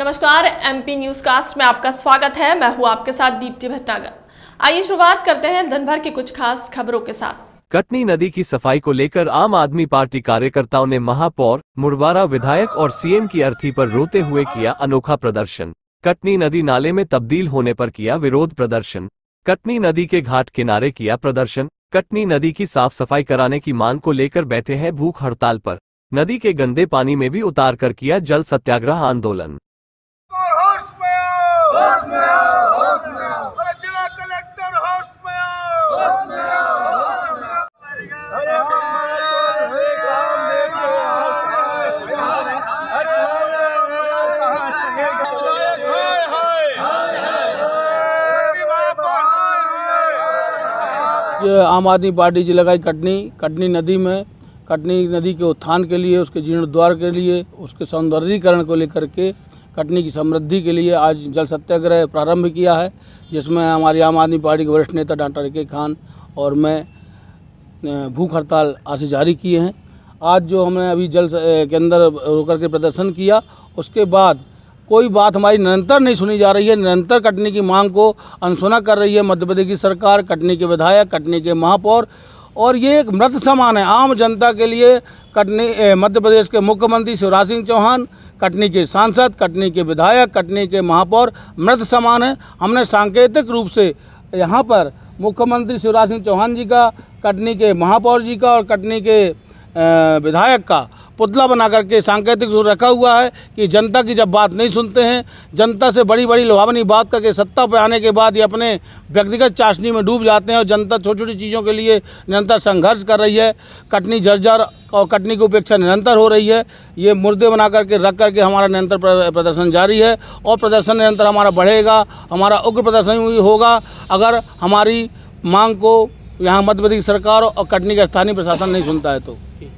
नमस्कार MP news cast में आपका स्वागत है मैं हूँ आपके साथ दीप्ति भट्टागर आइए शुरुआत करते हैं दिनभर की कुछ खास खबरों के साथ कटनी नदी की सफाई को लेकर आम आदमी पार्टी कार्यकर्ताओं ने महापौर मुड़वारा विधायक और सीएम की अर्थी पर रोते हुए किया अनोखा प्रदर्शन कटनी नदी नाले में तब्दील होने पर किया विरोध प्रदर्शन कटनी नदी के घाट किनारे किया प्रदर्शन कटनी नदी की साफ सफाई कराने की मांग को लेकर बैठे हैं भूख हड़ताल पर नदी के गंदे पानी में भी उतार कर किया जल सत्याग्रह आंदोलन आम आदमी पार्टी जी लगाई कटनी कटनी नदी में कटनी नदी के उत्थान के लिए उसके जीर्णोद्वार के लिए उसके सौंदर्यीकरण को लेकर के कटनी की समृद्धि के लिए आज जल सत्याग्रह प्रारंभ किया है जिसमें हमारी आम आदमी पार्टी के वरिष्ठ नेता डॉक्टर के खान और मैं भूख हड़ताल आज जारी किए हैं आज जो हमने अभी जल के अंदर रोकर के प्रदर्शन किया उसके बाद कोई बात हमारी निरंतर नहीं सुनी जा रही है निरंतर कटनी की मांग को अनसुना कर रही है मध्य प्रदेश की सरकार कटनी के विधायक कटनी के महापौर और ये एक मृत समान है आम जनता के लिए कटनी मध्य प्रदेश के मुख्यमंत्री शिवराज सिंह चौहान कटनी के सांसद कटनी के विधायक कटनी के महापौर मृत समान है हमने सांकेतिक रूप से यहाँ पर मुख्यमंत्री शिवराज सिंह चौहान जी का कटनी के महापौर जी का और कटनी के विधायक का पुतला बना करके सांकेतिक रूप रखा हुआ है कि जनता की जब बात नहीं सुनते हैं जनता से बड़ी बड़ी लुभावनी बात करके सत्ता पर आने के बाद ये अपने व्यक्तिगत चाशनी में डूब जाते हैं और जनता छोटी छोटी चीज़ों के लिए निरंतर संघर्ष कर रही है कटनी जर्जर और कटनी की उपेक्षा निरंतर हो रही है ये मुर्दे बना करके रख करके हमारा निरंतर प्रदर्शन जारी है और प्रदर्शन निरंतर हमारा बढ़ेगा हमारा उग्र प्रदर्शन भी होगा अगर हमारी मांग को यहाँ मध्य प्रदेश सरकार और कटनी का स्थानीय प्रशासन नहीं सुनता है तो